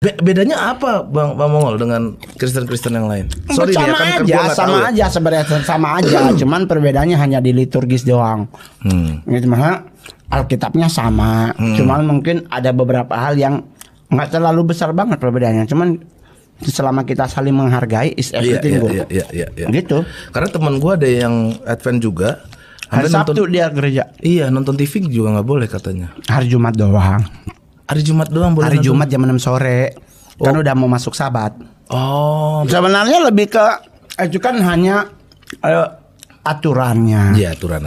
Be bedanya apa Bang Bang Mongol dengan Kristen-Kristen yang lain? Sorry sama ya, aja, sama tahu. aja sebenarnya sama aja, hmm. cuman perbedaannya hanya di liturgis doang. Hmm. Gitu mana Alkitabnya sama, hmm. cuman mungkin ada beberapa hal yang nggak terlalu besar banget perbedaannya, cuman selama kita saling menghargai is iya, everything yeah, yeah, yeah, yeah, yeah, yeah. gitu. Karena teman gue ada yang Advent juga, Hari Sabtu nonton, dia gereja. Iya, nonton TV juga nggak boleh katanya. Hari Jumat doang. Hari Jumat doang boleh. Hari nonton. Jumat jam 6 sore. Oh. Kan udah mau masuk Sabat. Oh. Sebenarnya lebih ke eh, itu kan hanya uh, aturannya. Iya, aturan.